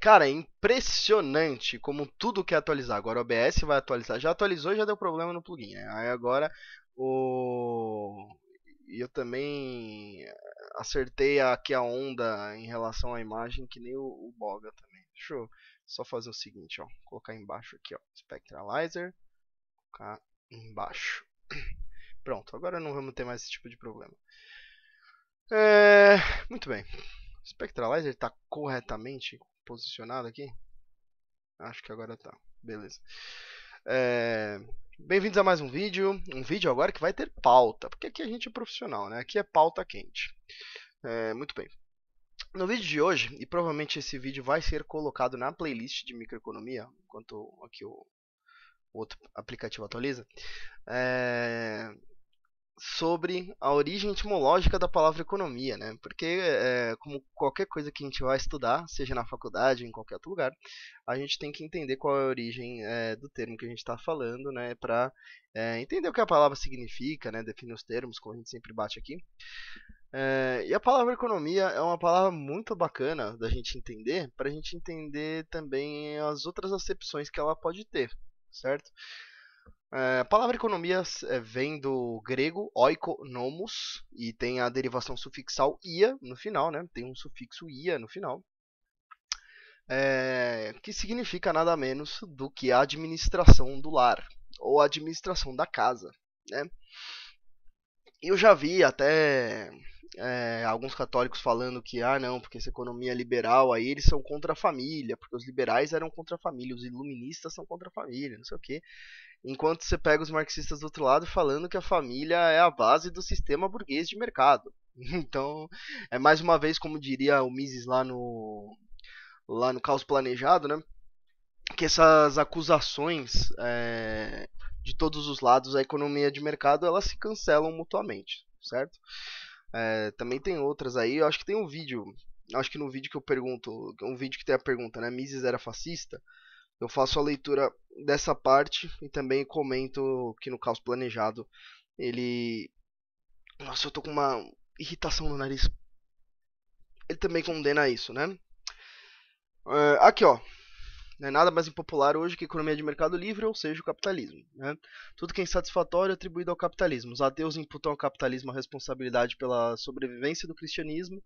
Cara, é impressionante como tudo quer atualizar. Agora o OBS vai atualizar. Já atualizou já deu problema no plugin, né? Aí agora o. Eu também acertei aqui a onda em relação à imagem, que nem o, o Boga também. Deixa eu só fazer o seguinte, ó. Colocar embaixo aqui, ó. Spectralizer. Colocar embaixo. Pronto, agora não vamos ter mais esse tipo de problema. É, muito bem. O Spectralizer está corretamente posicionado aqui? Acho que agora tá. Beleza. É... Bem-vindos a mais um vídeo. Um vídeo agora que vai ter pauta, porque aqui a gente é profissional, né? Aqui é pauta quente. É, muito bem. No vídeo de hoje, e provavelmente esse vídeo vai ser colocado na playlist de microeconomia, enquanto aqui o outro aplicativo atualiza, é sobre a origem etimológica da palavra economia, né? Porque, é, como qualquer coisa que a gente vai estudar, seja na faculdade, em qualquer outro lugar, a gente tem que entender qual é a origem é, do termo que a gente está falando, né? Para é, entender o que a palavra significa, né? Definir os termos, como a gente sempre bate aqui. É, e a palavra economia é uma palavra muito bacana da gente entender, para a gente entender também as outras acepções que ela pode ter, certo? É, a palavra economia é, vem do grego oikonomos e tem a derivação sufixal ia no final, né? Tem um sufixo ia no final, é, que significa nada menos do que a administração do lar ou a administração da casa, né? Eu já vi até é, alguns católicos falando que ah não, porque essa economia liberal aí eles são contra a família, porque os liberais eram contra a família, os iluministas são contra a família, não sei o que enquanto você pega os marxistas do outro lado falando que a família é a base do sistema burguês de mercado. Então, é mais uma vez, como diria o Mises lá no, lá no Caos Planejado, né? Que essas acusações é, de todos os lados da economia de mercado, elas se cancelam mutuamente, certo? É, também tem outras aí, eu acho que tem um vídeo, acho que no vídeo que eu pergunto, um vídeo que tem a pergunta, né? Mises era fascista? eu faço a leitura dessa parte e também comento que no caos planejado ele. Nossa, eu tô com uma irritação no nariz. Ele também condena isso, né? Uh, aqui, ó. Não é nada mais impopular hoje que a economia de mercado livre, ou seja, o capitalismo. Né? Tudo que é insatisfatório é atribuído ao capitalismo. Os ateus imputam ao capitalismo a responsabilidade pela sobrevivência do cristianismo,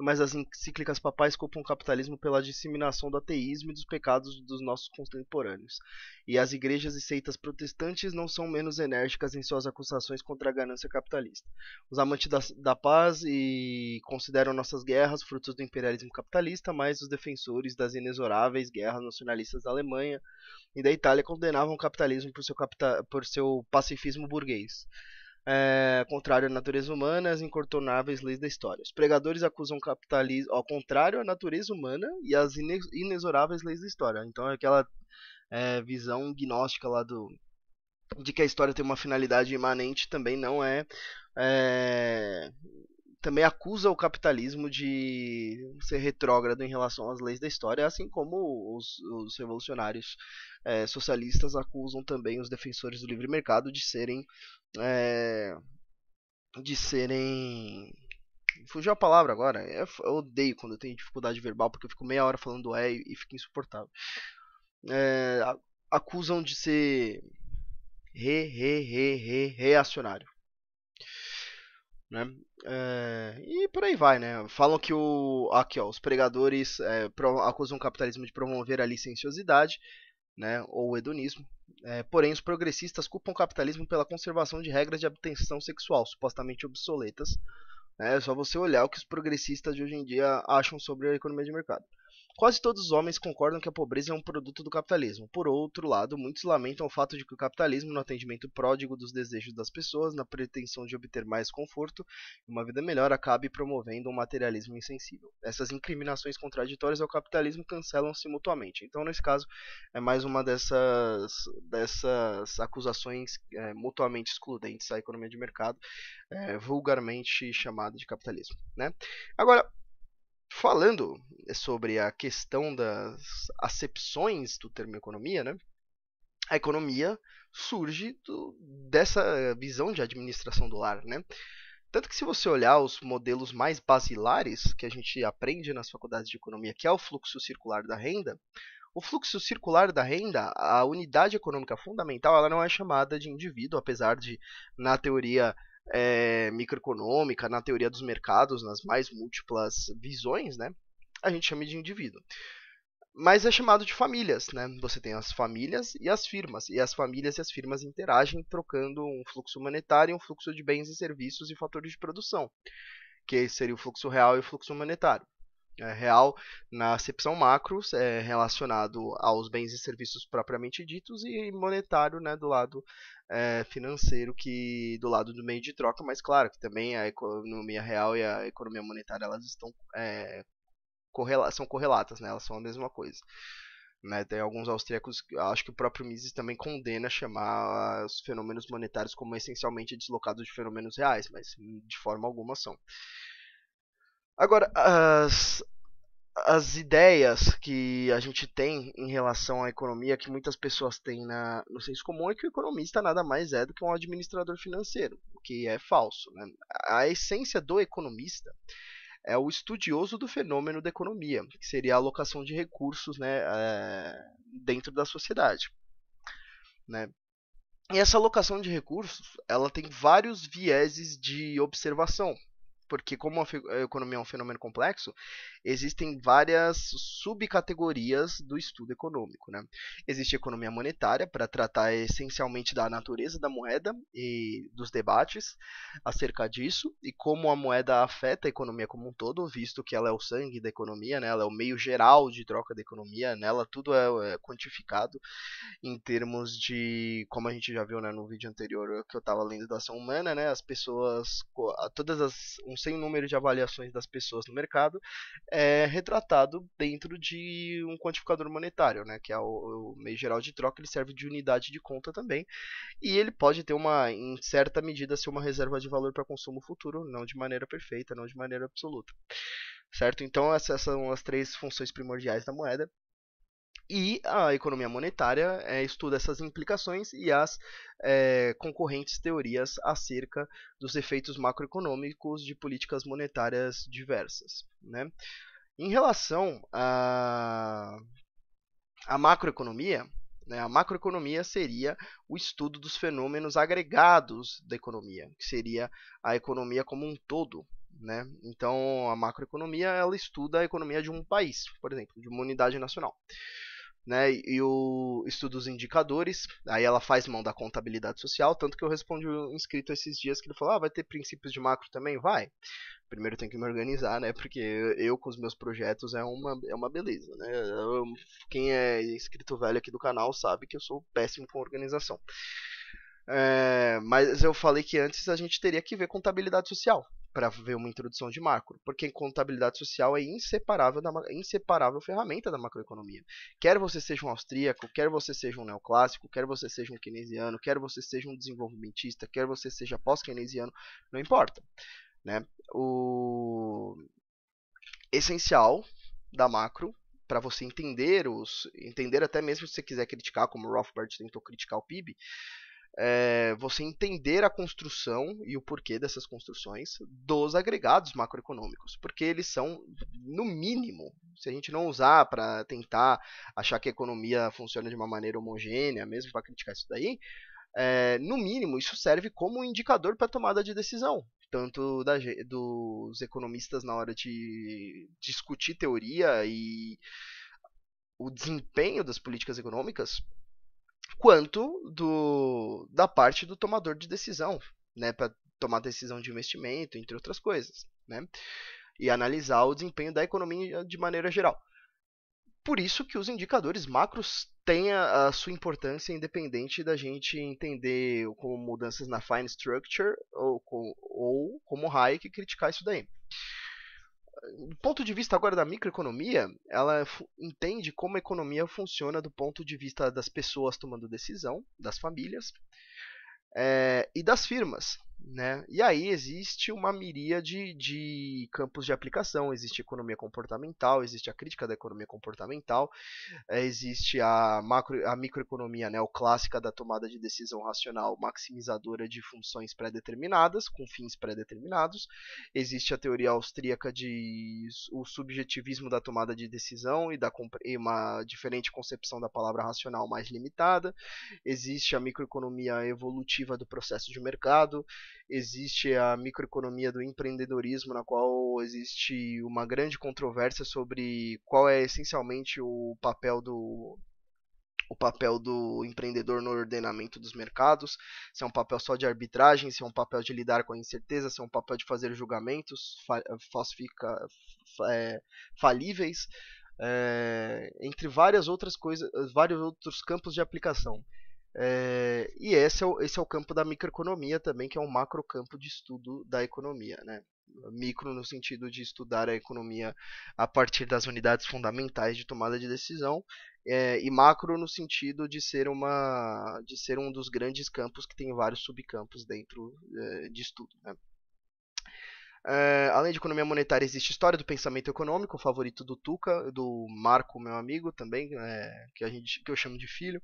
mas as encíclicas papais culpam o capitalismo pela disseminação do ateísmo e dos pecados dos nossos contemporâneos. E as igrejas e seitas protestantes não são menos enérgicas em suas acusações contra a ganância capitalista. Os amantes da, da paz e consideram nossas guerras frutos do imperialismo capitalista, mas os defensores das inexoráveis guerras nacionais nacionalistas da Alemanha e da Itália condenavam o capitalismo por seu, capta, por seu pacifismo burguês. É, contrário à natureza humana, é as incontornáveis leis da história. Os pregadores acusam o capitalismo ao contrário à natureza humana e às inexoráveis leis da história. Então é aquela é, visão gnóstica lá do de que a história tem uma finalidade imanente também não é, é também acusa o capitalismo de ser retrógrado em relação às leis da história, assim como os, os revolucionários é, socialistas acusam também os defensores do livre mercado de serem é, de serem fugiu a palavra agora. É, eu, odeio quando eu tenho dificuldade verbal porque eu fico meia hora falando é e, e fica insuportável. É, acusam de ser re, re, re, re, reacionário né? É, e por aí vai, né? Falam que o aqui ó, os pregadores é, acusam o capitalismo de promover a licenciosidade, né? Ou o hedonismo. É, porém, os progressistas culpam o capitalismo pela conservação de regras de abstenção sexual supostamente obsoletas. Né? É só você olhar o que os progressistas de hoje em dia acham sobre a economia de mercado. Quase todos os homens concordam que a pobreza é um produto do capitalismo. Por outro lado, muitos lamentam o fato de que o capitalismo, no atendimento pródigo dos desejos das pessoas, na pretensão de obter mais conforto e uma vida melhor, acabe promovendo um materialismo insensível. Essas incriminações contraditórias ao capitalismo cancelam-se mutuamente. Então, nesse caso, é mais uma dessas, dessas acusações é, mutuamente excludentes à economia de mercado, é, vulgarmente chamada de capitalismo. Né? Agora, Falando eh, sobre a questão das acepções do termo economia, né? a economia surge do, dessa visão de administração do lar, né? Tanto que se você olhar os modelos mais basilares que a gente aprende nas faculdades de economia, que é o fluxo circular da renda, o fluxo circular da renda, a unidade econômica fundamental, ela não é chamada de indivíduo, apesar de na teoria é, microeconômica, na teoria dos mercados, nas mais múltiplas visões, né? A gente chama de indivíduo. Mas é chamado de famílias, né? Você tem as famílias e as firmas, e as famílias e as firmas interagem trocando um fluxo monetário, e um fluxo de bens e serviços e fatores de produção, que seria o fluxo real e o fluxo monetário é, real na acepção macro, é, relacionado aos bens e serviços propriamente ditos, e monetário né, do lado é, financeiro, que do lado do meio de troca, mas claro que também a economia real e a economia monetária elas estão é, correla são correlatas, né, elas são a mesma coisa. Né, tem alguns austríacos, acho que o próprio Mises também condena chamar os fenômenos monetários como essencialmente deslocados de fenômenos reais, mas de forma alguma são. Agora, as, as ideias que a gente tem em relação à economia, que muitas pessoas têm na, no senso comum, é que o economista nada mais é do que um administrador financeiro, o que é falso. Né? A essência do economista é o estudioso do fenômeno da economia, que seria a alocação de recursos né, é, dentro da sociedade. Né? E essa alocação de recursos ela tem vários vieses de observação, porque como a economia é um fenômeno complexo, existem várias subcategorias do estudo econômico. Né? Existe a economia monetária, para tratar essencialmente da natureza da moeda e dos debates acerca disso, e como a moeda afeta a economia como um todo, visto que ela é o sangue da economia, né? ela é o meio geral de troca da economia, nela tudo é, é quantificado em termos de, como a gente já viu né, no vídeo anterior que eu estava lendo da ação humana, né? as pessoas, todas as um sem número de avaliações das pessoas no mercado, é retratado dentro de um quantificador monetário, né, que é o, o meio geral de troca, ele serve de unidade de conta também, e ele pode ter uma, em certa medida, ser uma reserva de valor para consumo futuro, não de maneira perfeita, não de maneira absoluta. Certo? Então essas são as três funções primordiais da moeda. E a economia monetária é, estuda essas implicações e as é, concorrentes teorias acerca dos efeitos macroeconômicos de políticas monetárias diversas. Né? Em relação à a, a macroeconomia, né, a macroeconomia seria o estudo dos fenômenos agregados da economia, que seria a economia como um todo. Né? Então, a macroeconomia ela estuda a economia de um país, por exemplo, de uma unidade nacional né, e o estudo dos indicadores, aí ela faz mão da contabilidade social, tanto que eu respondi um inscrito esses dias que ele falou, ah, vai ter princípios de macro também? Vai. Primeiro tem que me organizar, né, porque eu com os meus projetos é uma, é uma beleza, né, eu, quem é inscrito velho aqui do canal sabe que eu sou péssimo com organização. É, mas eu falei que antes a gente teria que ver contabilidade social para ver uma introdução de macro, porque contabilidade social é inseparável da inseparável ferramenta da macroeconomia. Quer você seja um austríaco, quer você seja um neoclássico, quer você seja um keynesiano, quer você seja um desenvolvimentista, quer você seja pós-keynesiano, não importa, né? O essencial da macro para você entender os entender até mesmo se você quiser criticar como Rothbard tentou criticar o PIB é, você entender a construção e o porquê dessas construções dos agregados macroeconômicos, porque eles são, no mínimo, se a gente não usar para tentar achar que a economia funciona de uma maneira homogênea, mesmo para criticar isso daí, é, no mínimo isso serve como um indicador para tomada de decisão, tanto da, dos economistas na hora de discutir teoria e o desempenho das políticas econômicas, quanto do, da parte do tomador de decisão, né, para tomar decisão de investimento, entre outras coisas, né, e analisar o desempenho da economia de maneira geral. Por isso que os indicadores macros têm a, a sua importância independente da gente entender como mudanças na fine structure ou, ou como Hayek criticar isso daí do ponto de vista agora da microeconomia, ela entende como a economia funciona do ponto de vista das pessoas tomando decisão, das famílias é, e das firmas. Né? E aí existe uma miríade de campos de aplicação, existe economia comportamental, existe a crítica da economia comportamental, eh, existe a, macro, a microeconomia neoclássica né? da tomada de decisão racional maximizadora de funções pré-determinadas, com fins pré-determinados, existe a teoria austríaca de o subjetivismo da tomada de decisão e, da, e uma diferente concepção da palavra racional mais limitada, existe a microeconomia evolutiva do processo de mercado, existe a microeconomia do empreendedorismo, na qual existe uma grande controvérsia sobre qual é essencialmente o papel do o papel do empreendedor no ordenamento dos mercados, se é um papel só de arbitragem, se é um papel de lidar com a incerteza, se é um papel de fazer julgamentos falsifica, é, falíveis, é, entre várias outras coisas, vários outros campos de aplicação. É, e esse é, o, esse é o campo da microeconomia também, que é um macro campo de estudo da economia. Né? Micro no sentido de estudar a economia a partir das unidades fundamentais de tomada de decisão, é, e macro no sentido de ser, uma, de ser um dos grandes campos que tem vários subcampos dentro é, de estudo. Né? É, além de economia monetária, existe história do pensamento econômico, favorito do Tuca, do Marco, meu amigo, também, é, que, a gente, que eu chamo de filho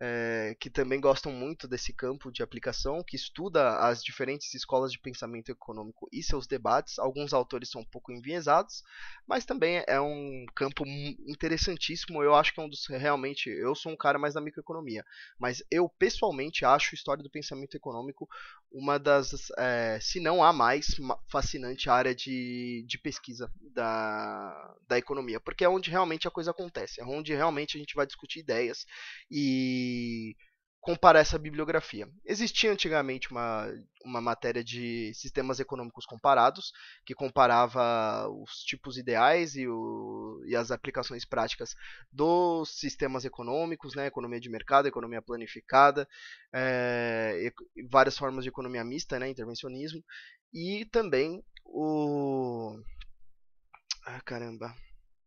é, que também gostam muito desse campo de aplicação, que estuda as diferentes escolas de pensamento econômico e seus debates. Alguns autores são um pouco enviesados, mas também é um campo interessantíssimo. Eu acho que é um dos realmente. Eu sou um cara mais da microeconomia, mas eu pessoalmente acho a história do pensamento econômico uma das, é, se não a mais fascinante área de, de pesquisa da, da economia, porque é onde realmente a coisa acontece, é onde realmente a gente vai discutir ideias e compara comparar essa bibliografia. Existia antigamente uma, uma matéria de sistemas econômicos comparados, que comparava os tipos ideais e, o, e as aplicações práticas dos sistemas econômicos, né, economia de mercado, economia planificada, é, e, várias formas de economia mista, né, intervencionismo, e também o... Ah, caramba,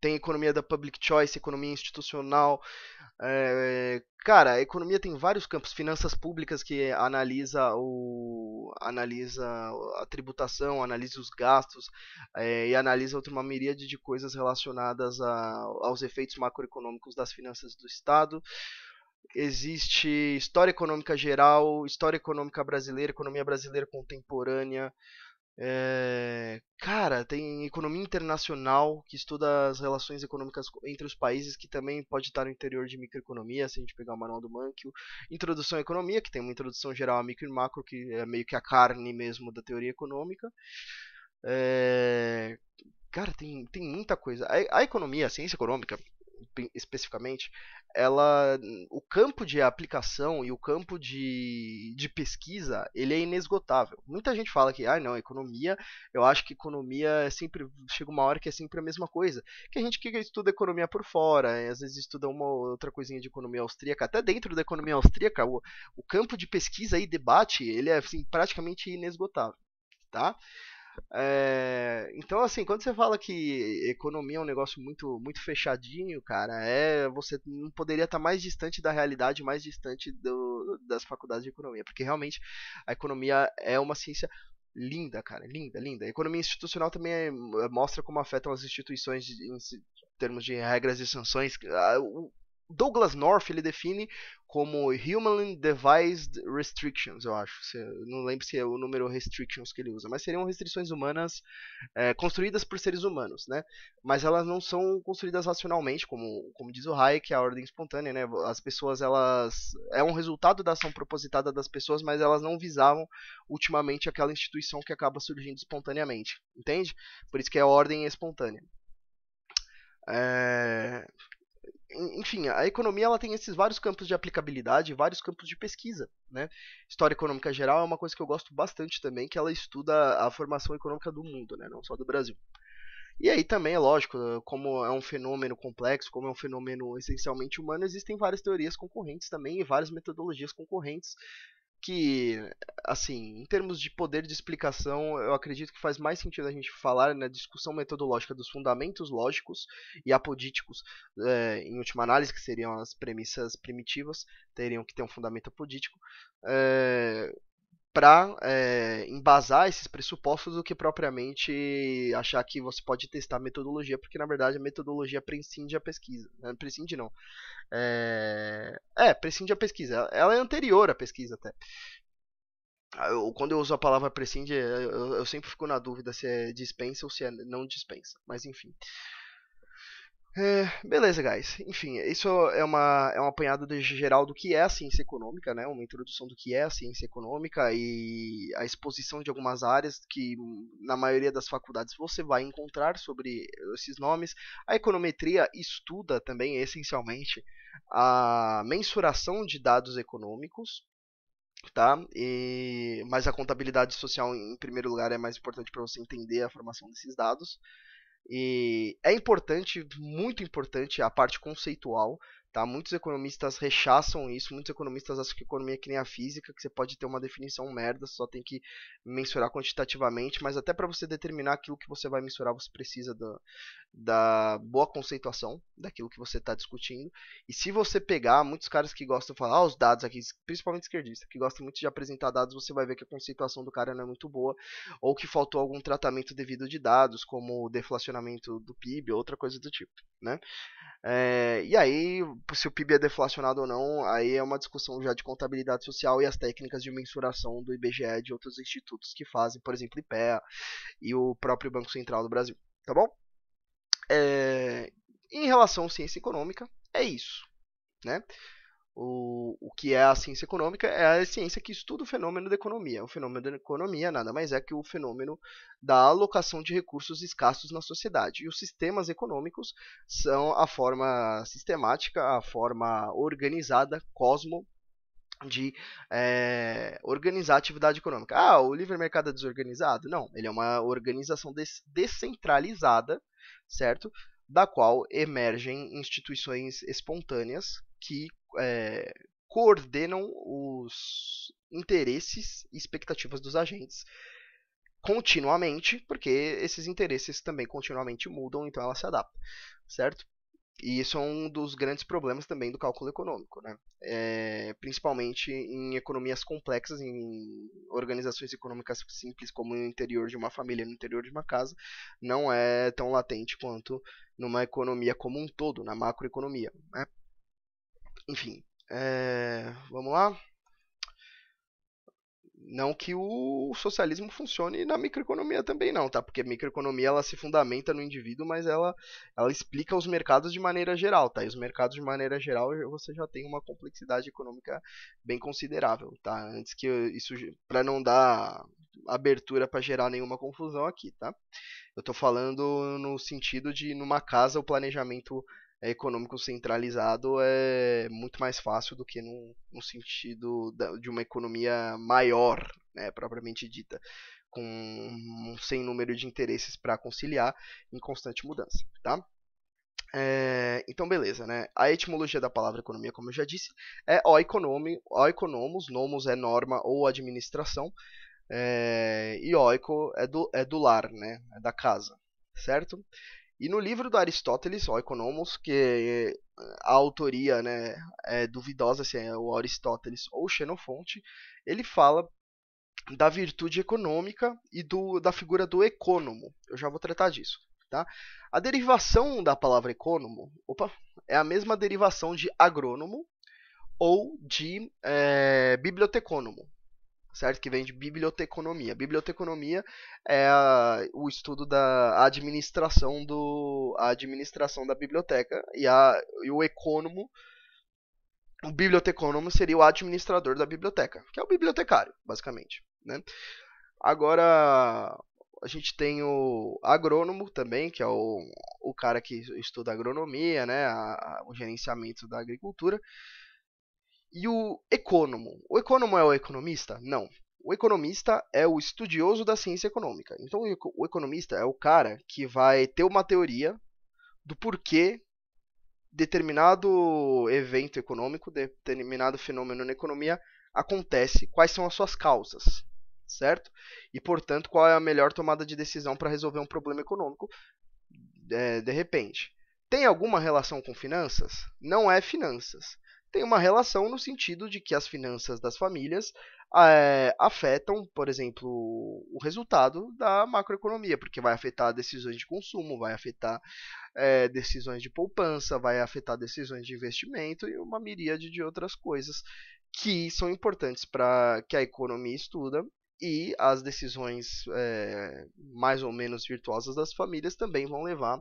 tem economia da public choice, economia institucional. É, cara, a economia tem vários campos. Finanças públicas que analisa o analisa a tributação, analisa os gastos é, e analisa outra uma miríade de coisas relacionadas a, aos efeitos macroeconômicos das finanças do Estado existe história econômica geral, história econômica brasileira, economia brasileira contemporânea, é, cara, tem economia internacional que estuda as relações econômicas entre os países, que também pode estar no interior de microeconomia, se a gente pegar o manual do Mankiw. Introdução à economia, que tem uma introdução geral a micro e macro, que é meio que a carne mesmo da teoria econômica. É, cara, tem, tem muita coisa. A, a economia, a ciência econômica, especificamente, ela, o campo de aplicação e o campo de, de pesquisa ele é inesgotável. Muita gente fala que, ah, não, economia, eu acho que economia é sempre, chega uma hora que é sempre a mesma coisa. Que a gente que estuda economia por fora, eh, às vezes estuda uma outra coisinha de economia austríaca, até dentro da economia austríaca, o, o campo de pesquisa e debate ele é assim, praticamente inesgotável. Tá? É, então, assim, quando você fala que economia é um negócio muito, muito fechadinho, cara, é você não poderia estar mais distante da realidade, mais distante do, das faculdades de economia, porque realmente a economia é uma ciência linda, cara, linda, linda. A economia institucional também é, mostra como afetam as instituições em termos de regras e sanções. Ah, Douglas North ele define como Humanly Devised Restrictions, eu acho. Não lembro se é o número restrictions que ele usa, mas seriam restrições humanas é, construídas por seres humanos, né? Mas elas não são construídas racionalmente, como, como diz o Hayek, é a ordem espontânea, né? As pessoas, elas... É um resultado da ação propositada das pessoas, mas elas não visavam, ultimamente, aquela instituição que acaba surgindo espontaneamente, entende? Por isso que é ordem espontânea. É enfim, a economia ela tem esses vários campos de aplicabilidade, vários campos de pesquisa, né? História econômica geral é uma coisa que eu gosto bastante também, que ela estuda a formação econômica do mundo, né? Não só do Brasil. E aí também, é lógico, como é um fenômeno complexo, como é um fenômeno essencialmente humano, existem várias teorias concorrentes também e várias metodologias concorrentes que, assim, em termos de poder de explicação, eu acredito que faz mais sentido a gente falar na discussão metodológica dos fundamentos lógicos e apodíticos, é, em última análise, que seriam as premissas primitivas, teriam que ter um fundamento apodítico, é, para é, eh, embasar esses pressupostos do que propriamente achar que você pode testar a metodologia, porque na verdade a metodologia prescinde a pesquisa. Né? Prescinde não. É... é, prescinde a pesquisa. Ela é anterior à pesquisa até. Ah, eu, quando eu uso a palavra prescinde, eu, eu, sempre fico na dúvida se é dispensa ou se é não dispensa. Mas enfim. É, beleza, guys. Enfim, isso é uma, é uma apanhada geral do que é a ciência econômica, né? Uma introdução do que é a ciência econômica e a exposição de algumas áreas que na maioria das faculdades você vai encontrar sobre esses nomes. A econometria estuda também essencialmente a mensuração de dados econômicos, tá? E, mas a contabilidade social, em primeiro lugar, é mais importante para você entender a formação desses dados. E é importante, muito importante, a parte conceitual, Tá? Muitos economistas rechaçam isso, muitos economistas acham que economia é que nem a física, que você pode ter uma definição merda, só tem que mensurar quantitativamente, mas até para você determinar aquilo que você vai mensurar, você precisa da, da boa conceituação daquilo que você está discutindo. E se você pegar, muitos caras que gostam de falar ah, os dados aqui, principalmente esquerdista, que gosta muito de apresentar dados, você vai ver que a conceituação do cara não é muito boa, ou que faltou algum tratamento devido de dados, como o deflacionamento do PIB, outra coisa do tipo. Né? É, e aí, se o PIB é deflacionado ou não, aí é uma discussão já de contabilidade social e as técnicas de mensuração do IBGE de outros institutos que fazem, por exemplo, IPEA e o próprio Banco Central do Brasil. Tá bom? É, em relação à ciência econômica, é isso. Né? O, o que é a ciência econômica é a ciência que estuda o fenômeno da economia. O fenômeno da economia nada mais é que o fenômeno da alocação de recursos escassos na sociedade. E os sistemas econômicos são a forma sistemática, a forma organizada, cosmo, de é, organizar a atividade econômica. Ah, o livre mercado é desorganizado? Não, ele é uma organização des descentralizada, certo? Da qual emergem instituições espontâneas que é, coordenam os interesses e expectativas dos agentes continuamente, porque esses interesses também continuamente mudam, então ela se adapta, certo? E isso é um dos grandes problemas também do cálculo econômico, né? É, principalmente em economias complexas, em organizações econômicas simples, como no interior de uma família, no interior de uma casa, não é tão latente quanto numa economia como um todo, na macroeconomia. Né? Enfim, é, vamos lá? Não que o socialismo funcione na microeconomia também não, tá? Porque a microeconomia ela se fundamenta no indivíduo, mas ela, ela explica os mercados de maneira geral, tá? E os mercados de maneira geral você já tem uma complexidade econômica bem considerável, tá? Antes que isso para não dar abertura para gerar nenhuma confusão aqui, tá? Eu estou falando no sentido de numa casa o planejamento é econômico centralizado é muito mais fácil do que no, sentido da, de uma economia maior, né, propriamente dita, com um sem número de interesses para conciliar em constante mudança, tá? É, então, beleza, né? A etimologia da palavra economia, como eu já disse, é o economi, o economos, nomos é norma ou administração, é, e oico é do, é do lar, né? É da casa, certo? E no livro do Aristóteles, o Economos, que eh, a autoria né, é duvidosa se assim, é o Aristóteles ou Xenofonte, ele fala da virtude econômica e do, da figura do economo. Eu já vou tratar disso. Tá? A derivação da palavra economo opa, é a mesma derivação de agrônomo ou de é, eh, bibliotecônomo certo? Que vem de biblioteconomia. Biblioteconomia é a, o estudo da administração do a administração da biblioteca e, a, e o econômico o bibliotecônomo seria o administrador da biblioteca, que é o bibliotecário, basicamente. Né? Agora, a gente tem o agrônomo também, que é o, o cara que estuda agronomia, né, a, a, o gerenciamento da agricultura e o economo. O economo é o economista? Não. O economista é o estudioso da ciência econômica. Então, o economista é o cara que vai ter uma teoria do porquê determinado evento econômico, determinado fenômeno na economia acontece, quais são as suas causas, certo? E, portanto, qual é a melhor tomada de decisão para resolver um problema econômico é, de repente. Tem alguma relação com finanças? Não é finanças tem uma relação no sentido de que as finanças das famílias é, afetam, por exemplo, o resultado da macroeconomia, porque vai afetar decisões de consumo, vai afetar é, decisões de poupança, vai afetar decisões de investimento e uma miríade de outras coisas que são importantes para que a economia estuda e as decisões é, mais ou menos virtuosas das famílias também vão levar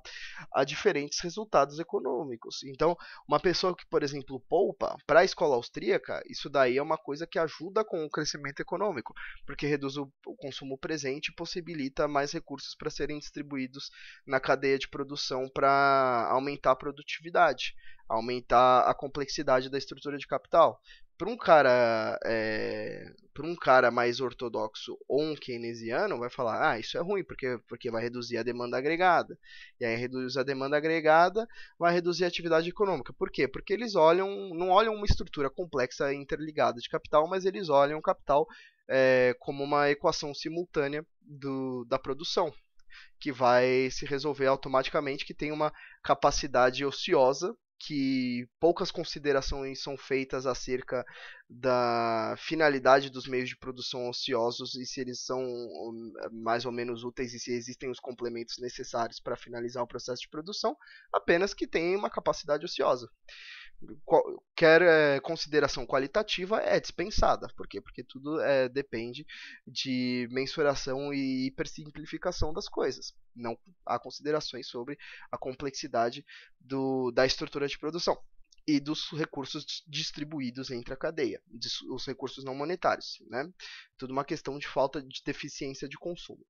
a diferentes resultados econômicos. Então, uma pessoa que, por exemplo, poupa para a escola austríaca, isso daí é uma coisa que ajuda com o crescimento econômico, porque reduz o, o consumo presente e possibilita mais recursos para serem distribuídos na cadeia de produção para aumentar a produtividade aumentar a complexidade da estrutura de capital, para um cara é, eh, para um cara mais ortodoxo ou um keynesiano vai falar ah isso é ruim porque porque vai reduzir a demanda agregada e aí reduz a demanda agregada vai reduzir a atividade econômica por quê porque eles olham não olham uma estrutura complexa interligada de capital mas eles olham o capital é, como uma equação simultânea do, da produção que vai se resolver automaticamente que tem uma capacidade ociosa que poucas considerações são feitas acerca da finalidade dos meios de produção ociosos e se eles são hum, mais ou menos úteis e se existem os complementos necessários para finalizar o processo de produção, apenas que têm uma capacidade ociosa qualquer é, consideração qualitativa é dispensada. Por quê? Porque tudo é, depende de mensuração e hipersimplificação das coisas. Não há considerações sobre a complexidade do, da estrutura de produção e dos recursos distribuídos entre a cadeia, os recursos não monetários. Né? Tudo uma questão de falta de deficiência de consumo.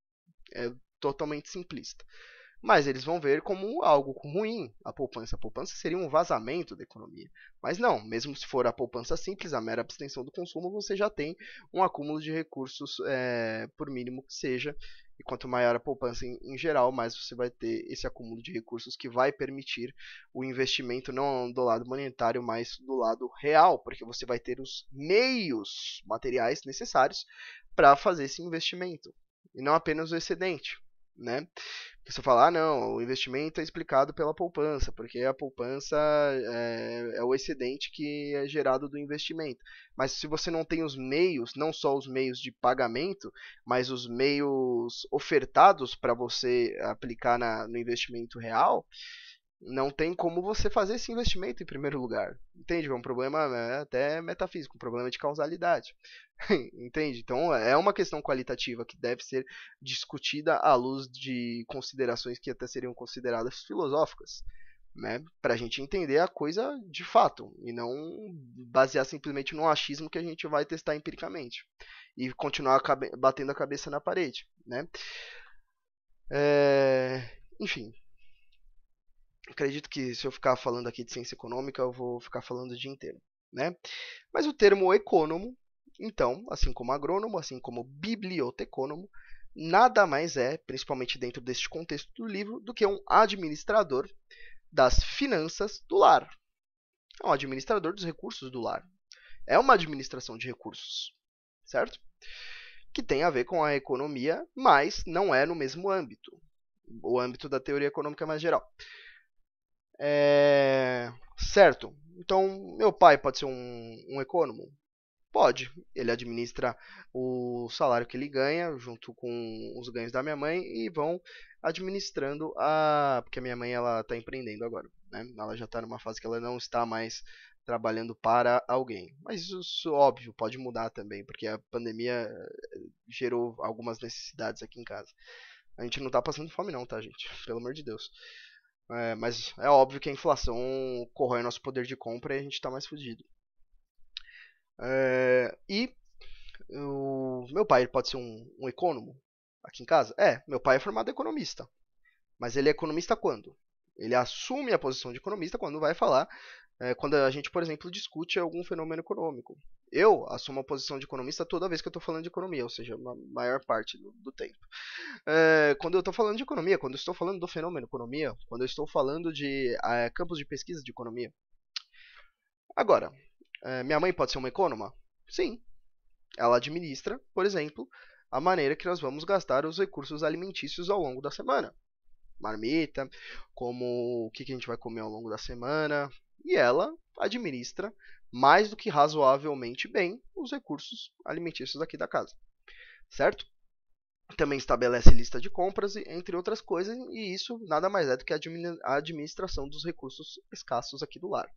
É totalmente simplista mas eles vão ver como algo ruim a poupança. A poupança seria um vazamento da economia. Mas não, mesmo se for a poupança simples, a mera abstenção do consumo, você já tem um acúmulo de recursos, é, por mínimo que seja. E quanto maior a poupança em, em, geral, mais você vai ter esse acúmulo de recursos que vai permitir o investimento não do lado monetário, mas do lado real, porque você vai ter os meios materiais necessários para fazer esse investimento. E não apenas o excedente né? A pessoa fala, ah, não, o investimento é explicado pela poupança, porque a poupança é, é, o excedente que é gerado do investimento. Mas se você não tem os meios, não só os meios de pagamento, mas os meios ofertados para você aplicar na, no investimento real, não tem como você fazer esse investimento em primeiro lugar. Entende? É um problema né, até metafísico, um problema de causalidade. Entende? Então é uma questão qualitativa que deve ser discutida à luz de considerações que até seriam consideradas filosóficas. Né, para a gente entender a coisa de fato e não basear simplesmente no achismo que a gente vai testar empiricamente e continuar batendo a cabeça na parede. Né? É... Enfim, acredito que se eu ficar falando aqui de ciência econômica, eu vou ficar falando o dia inteiro, né? Mas o termo econômico, então, assim como agrônomo, assim como bibliotecônomo, nada mais é, principalmente dentro deste contexto do livro, do que um administrador das finanças do lar. É um administrador dos recursos do lar. É uma administração de recursos, certo? Que tem a ver com a economia, mas não é no mesmo âmbito. O âmbito da teoria econômica mais geral. É, certo. Então, meu pai pode ser um, um econômico? Pode. Ele administra o salário que ele ganha, junto com os ganhos da minha mãe, e vão administrando a. Porque a minha mãe ela está empreendendo agora. Né? Ela já está numa fase que ela não está mais trabalhando para alguém. Mas isso, óbvio, pode mudar também, porque a pandemia eh, gerou algumas necessidades aqui em casa. A gente não está passando fome, não, tá, gente? Pelo amor de Deus. É, mas é óbvio que a inflação corrói nosso poder de compra e a gente está mais fudido. É, e o meu pai ele pode ser um, um econômico aqui em casa? É, meu pai é formado economista. Mas ele é economista quando? Ele assume a posição de economista quando vai falar é, quando a gente, por exemplo, discute algum fenômeno econômico. Eu assumo a posição de economista toda vez que eu estou falando de economia, ou seja, a maior parte do, do tempo. É, quando eu estou falando de economia, quando eu estou falando do fenômeno economia, quando eu estou falando de é, campos de pesquisa de economia. Agora, é, minha mãe pode ser uma econômica? Sim. Ela administra, por exemplo, a maneira que nós vamos gastar os recursos alimentícios ao longo da semana marmita, como o que, a gente vai comer ao longo da semana, e ela administra mais do que razoavelmente bem os recursos alimentícios aqui da casa. Certo? Também estabelece lista de compras, entre outras coisas, e isso nada mais é do que a administração dos recursos escassos aqui do lar.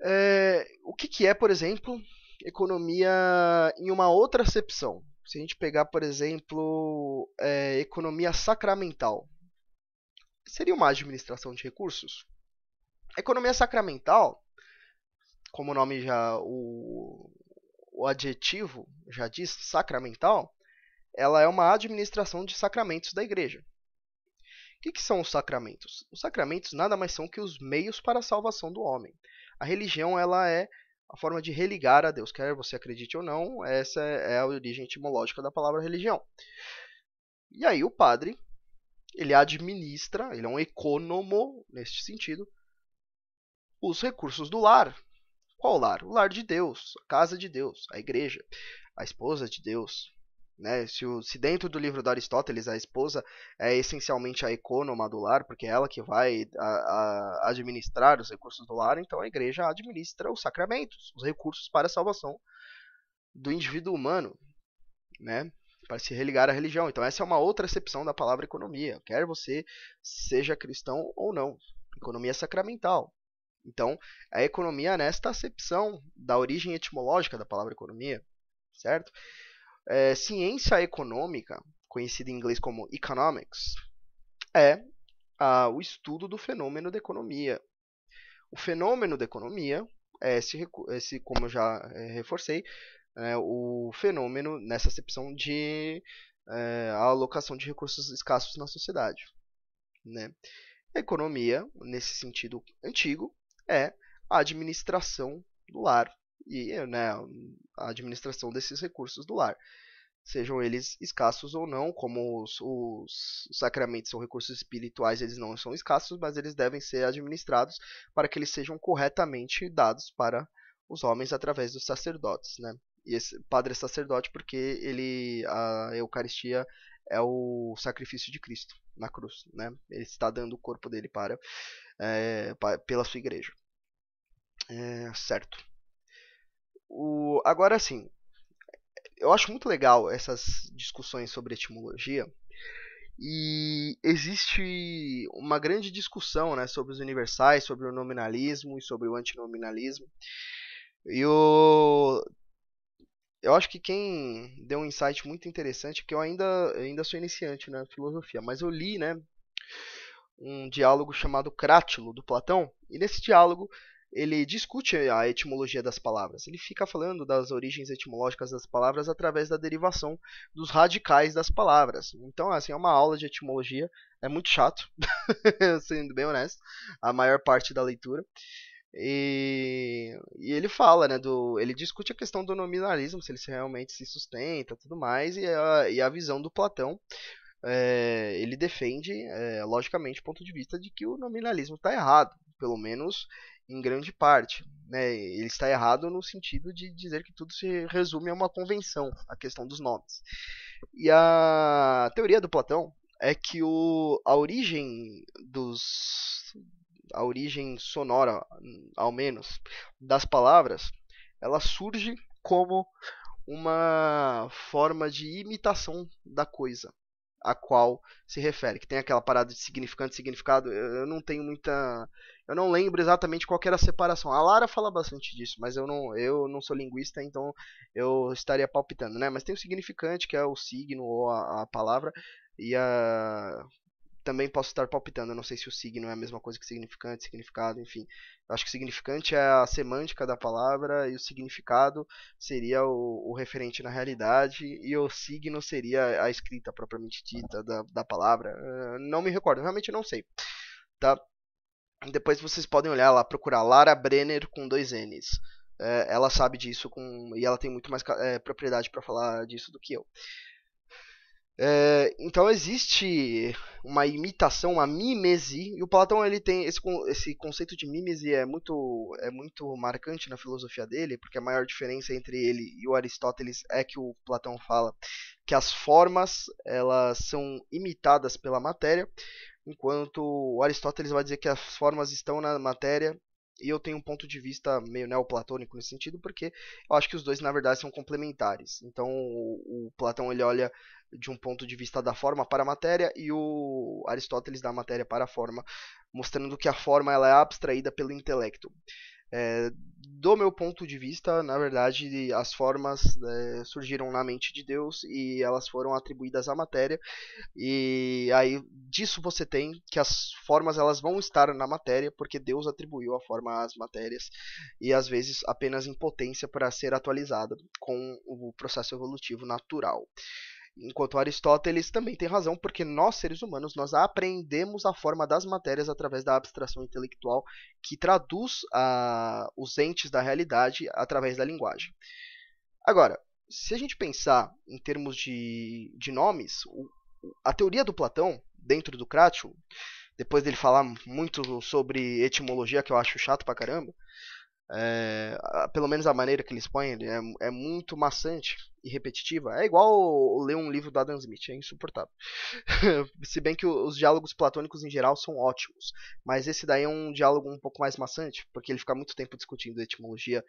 É, o que, que é, por exemplo, economia em uma outra acepção? Se a gente pegar, por exemplo, é, economia sacramental, seria uma administração de recursos? A economia sacramental, como o nome já o, o adjetivo já diz, sacramental, ela é uma administração de sacramentos da igreja. O que, que, são os sacramentos? Os sacramentos nada mais são que os meios para a salvação do homem. A religião ela é a forma de religar a Deus, quer você acredite ou não, essa é, é a origem etimológica da palavra religião. E aí o padre, ele administra, ele é um economo neste sentido, os recursos do lar. Qual lar? O lar de Deus, a casa de Deus, a igreja, a esposa de Deus. Né? Se, o, se dentro do livro de Aristóteles a esposa é essencialmente a econômica do lar, porque é ela que vai a, a administrar os recursos do lar, então a igreja administra os sacramentos, os recursos para a salvação do indivíduo humano, né? para se religar à religião. Então essa é uma outra acepção da palavra economia, quer você seja cristão ou não. Economia sacramental, então, a economia nesta acepção da origem etimológica da palavra economia, certo? É, ciência econômica, conhecida em inglês como economics, é o estudo do fenômeno da economia. O fenômeno da economia é esse, esse como eu já é, reforcei, é, o fenômeno nessa acepção de é, a alocação de recursos escassos na sociedade. Né? A economia, nesse sentido antigo, é a administração do lar e né, a administração desses recursos do lar. Sejam eles escassos ou não, como os, os, sacramentos são recursos espirituais, eles não são escassos, mas eles devem ser administrados para que eles sejam corretamente dados para os homens através dos sacerdotes, né? E esse padre é sacerdote porque ele a Eucaristia é o sacrifício de Cristo na cruz, né? Ele está dando o corpo dele para, é, para pela sua igreja, é, certo? O, agora sim, eu acho muito legal essas discussões sobre etimologia e existe uma grande discussão, né, sobre os universais, sobre o nominalismo e sobre o antinominalismo. E o eu acho que quem deu um insight muito interessante, que eu ainda, eu ainda sou iniciante na né, filosofia, mas eu li, né, um diálogo chamado Crátilo, do Platão, e nesse diálogo ele discute a etimologia das palavras. Ele fica falando das origens etimológicas das palavras através da derivação dos radicais das palavras. Então, assim, é uma aula de etimologia, é muito chato, sendo bem honesto, a maior parte da leitura. E, e, ele fala, né, do, ele discute a questão do nominalismo, se ele realmente se sustenta, tudo mais, e a, e a visão do Platão, é, ele defende, é, logicamente, o ponto de vista de que o nominalismo está errado, pelo menos em grande parte. Né? Ele está errado no sentido de dizer que tudo se resume a uma convenção, a questão dos nomes. E a teoria do Platão é que o, a origem dos, a origem sonora, ao menos, das palavras, ela surge como uma forma de imitação da coisa a qual se refere, que tem aquela parada de significante, significado, eu não tenho muita, eu não lembro exatamente qual era a separação. A Lara fala bastante disso, mas eu não, eu não sou linguista, então eu estaria palpitando, né? Mas tem o significante, que é o signo ou a, a palavra e a também posso estar palpitando. Eu não sei se o signo é a mesma coisa que significante, significado, enfim. Eu acho que significante é a semântica da palavra e o significado seria o, o referente na realidade e o signo seria a escrita propriamente dita da, da palavra. Uh, não me recordo, realmente não sei. Tá? Depois vocês podem olhar lá, procurar Lara Brenner com dois N's. É, ela sabe disso com, e ela tem muito mais é, propriedade para falar disso do que eu. É, então existe uma imitação, uma mimese, e o Platão ele tem esse, esse conceito de mimese é muito é muito marcante na filosofia dele, porque a maior diferença entre ele e o Aristóteles é que o Platão fala que as formas elas são imitadas pela matéria, enquanto o Aristóteles vai dizer que as formas estão na matéria e eu tenho um ponto de vista meio neoplatônico nesse sentido, porque eu acho que os dois, na verdade, são complementares. Então, o, o Platão ele olha de um ponto de vista da forma para a matéria e o Aristóteles da matéria para a forma, mostrando que a forma ela é abstraída pelo intelecto. É, do meu ponto de vista, na verdade, as formas é, surgiram na mente de Deus e elas foram atribuídas à matéria. E aí disso você tem que as formas elas vão estar na matéria porque Deus atribuiu a forma às matérias e às vezes apenas em potência para ser atualizada com o processo evolutivo natural. Enquanto Aristóteles também tem razão, porque nós, seres humanos, nós aprendemos a forma das matérias através da abstração intelectual que traduz ah, os entes da realidade através da linguagem. Agora, se a gente pensar em termos de, de nomes, o, a teoria do Platão, dentro do Crátio, depois dele falar muito sobre etimologia, que eu acho chato pra caramba, é, pelo menos a maneira que ele expõe, ele é, é, muito maçante e repetitiva. É igual ler um livro do Adam Smith, é insuportável. Se bem que os diálogos platônicos em geral são ótimos, mas esse daí é um diálogo um pouco mais maçante, porque ele fica muito tempo discutindo etimologia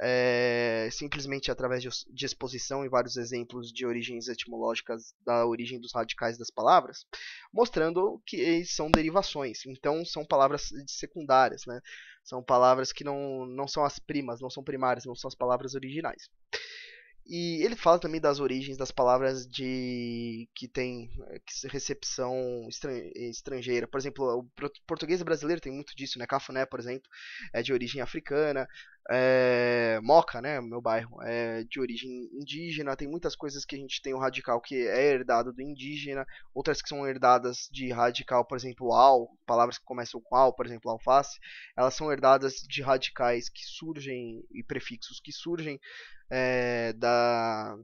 é, simplesmente através de, de exposição e vários exemplos de origens etimológicas da origem dos radicais das palavras, mostrando que são derivações, então são palavras secundárias, né? São palavras que não, não são as primas, não são primárias, não são as palavras originais. E ele fala também das origens das palavras de que tem eh, recepção estrangeira. Por exemplo, o português brasileiro tem muito disso, né? Cafuné, por exemplo, é de origem africana é, Moca, né, meu bairro, é de origem indígena, tem muitas coisas que a gente tem o radical que é herdado do indígena, outras que são herdadas de radical, por exemplo, al, palavras que começam com al, por exemplo, alface, elas são herdadas de radicais que surgem e prefixos que surgem é, da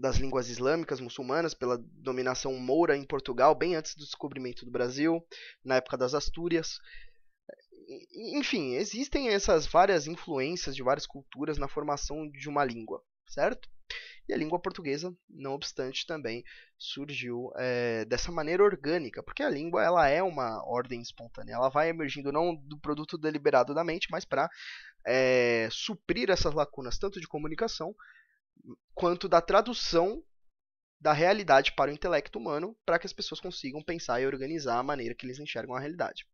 das línguas islâmicas muçulmanas pela dominação moura em Portugal bem antes do descobrimento do Brasil, na época das Astúrias enfim, existem essas várias influências de várias culturas na formação de uma língua, certo? E a língua portuguesa, não obstante, também surgiu é, dessa maneira orgânica, porque a língua ela é uma ordem espontânea, ela vai emergindo não do produto deliberado da mente, mas para é, eh, suprir essas lacunas tanto de comunicação quanto da tradução da realidade para o intelecto humano, para que as pessoas consigam pensar e organizar a maneira que eles enxergam a realidade.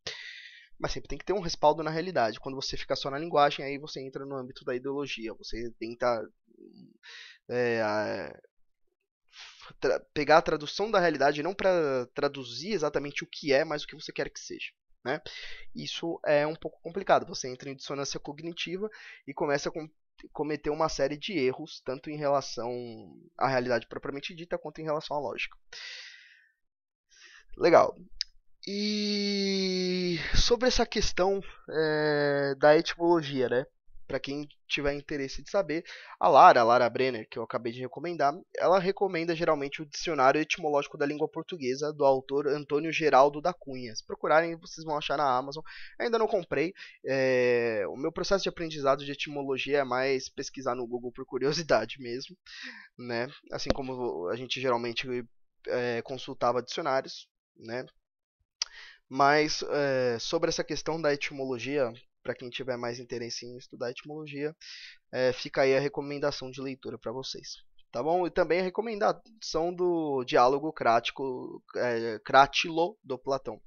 Mas sempre tem que ter um respaldo na realidade. Quando você fica só na linguagem, aí você entra no âmbito da ideologia. Você tenta é, a, tra, pegar a tradução da realidade, não para traduzir exatamente o que é, mas o que você quer que seja. Né? Isso é um pouco complicado. Você entra em dissonância cognitiva e começa a com cometer uma série de erros, tanto em relação à realidade propriamente dita, quanto em relação à lógica. Legal. E sobre essa questão é, da etimologia, né? Para quem tiver interesse de saber, a Lara, a Lara Brenner, que eu acabei de recomendar, ela recomenda geralmente o Dicionário Etimológico da Língua Portuguesa, do autor Antônio Geraldo da Cunha. Se procurarem, vocês vão achar na Amazon. Ainda não comprei. É... O meu processo de aprendizado de etimologia é mais pesquisar no Google por curiosidade mesmo, né? Assim como a gente geralmente é, consultava dicionários, né? Mas é, sobre essa questão da etimologia, para quem tiver mais interesse em estudar etimologia, é, fica aí a recomendação de leitura para vocês. Tá bom? E também a recomendação do diálogo crático, é, crátilo do Platão,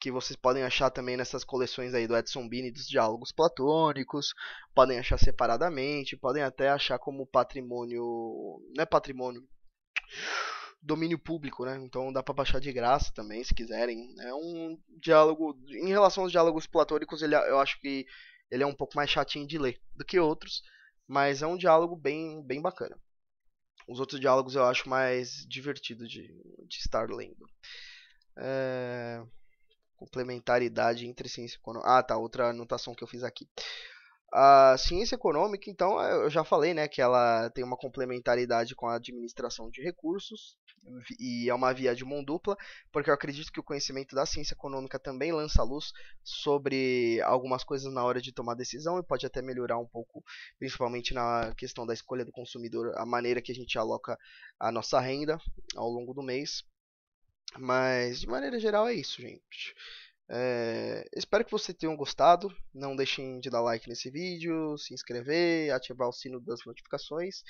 que vocês podem achar também nessas coleções aí do Edson Bini dos diálogos platônicos, podem achar separadamente, podem até achar como patrimônio, não é patrimônio, domínio público, né? Então dá para baixar de graça também, se quiserem. É um diálogo. Em relação aos diálogos platônicos, ele, é, eu acho que ele é um pouco mais chatinho de ler do que outros, mas é um diálogo bem, bem bacana. Os outros diálogos eu acho mais divertido de, de estar lendo. É... Complementaridade entre ciência e economia. Ah, tá. Outra anotação que eu fiz aqui. A ciência econômica, então, eh, eu já falei, né, que ela tem uma complementaridade com a administração de recursos e é uma via de mão dupla, porque eu acredito que o conhecimento da ciência econômica também lança luz sobre algumas coisas na hora de tomar decisão e pode até melhorar um pouco, principalmente na questão da escolha do consumidor, a maneira que a gente aloca a nossa renda ao longo do mês. Mas de maneira geral é isso, gente. É, espero que vocês tenham gostado. Não deixem de dar like nesse vídeo, se inscrever, ativar o sino das notificações.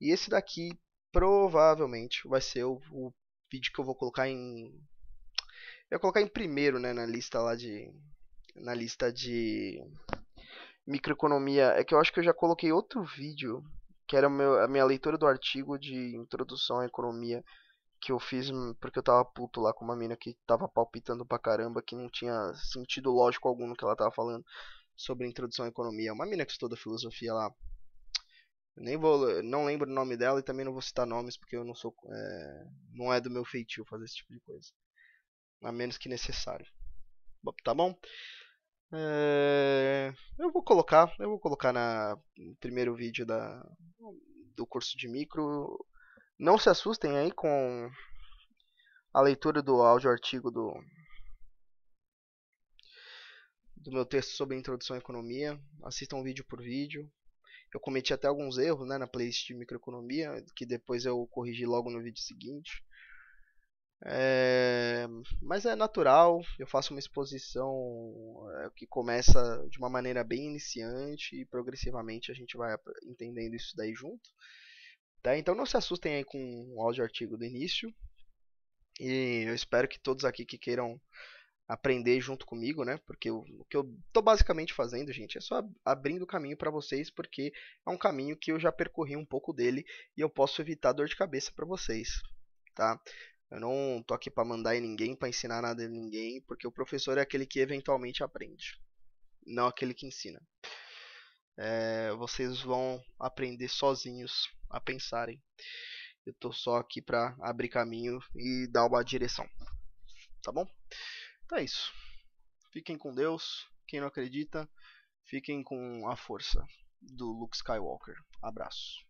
E esse daqui provavelmente vai ser o, o vídeo que eu vou colocar em. Eu vou colocar em primeiro né, na lista lá de. Na lista de microeconomia. É que eu acho que eu já coloquei outro vídeo, que era a minha leitura do artigo de introdução à economia que eu fiz hum, porque eu tava puto lá com uma mina que tava palpitando pra caramba, que não tinha sentido lógico algum no que ela tava falando sobre introdução à economia. Uma mina que da filosofia lá. Eu nem vou, não lembro o nome dela e também não vou citar nomes porque eu não sou, é, não é do meu feitio fazer esse tipo de coisa. A menos que necessário. Tá bom? É, eu vou colocar, eu vou colocar na no primeiro vídeo da, do curso de micro não se assustem aí com a leitura do áudio artigo do do meu texto sobre introdução à economia. Assistam vídeo por vídeo. Eu cometi até alguns erros né, na playlist de microeconomia, que depois eu corrigi logo no vídeo seguinte. É... Mas é natural, eu faço uma exposição é, que começa de uma maneira bem iniciante e progressivamente a gente vai entendendo isso daí junto. Tá? Então não se assustem aí com o áudio artigo do início. E eu espero que todos aqui que queiram aprender junto comigo, né? Porque eu, o que eu tô basicamente fazendo, gente, é só abrindo o caminho para vocês, porque é um caminho que eu já percorri um pouco dele e eu posso evitar dor de cabeça para vocês, tá? Eu não tô aqui para mandar em ninguém, para ensinar nada em ninguém, porque o professor é aquele que eventualmente aprende, não aquele que ensina. É, vocês vão aprender sozinhos a pensarem. Eu estou só aqui para abrir caminho e dar uma direção. Tá bom? Então é isso. Fiquem com Deus. Quem não acredita, fiquem com a força do Luke Skywalker. Abraço.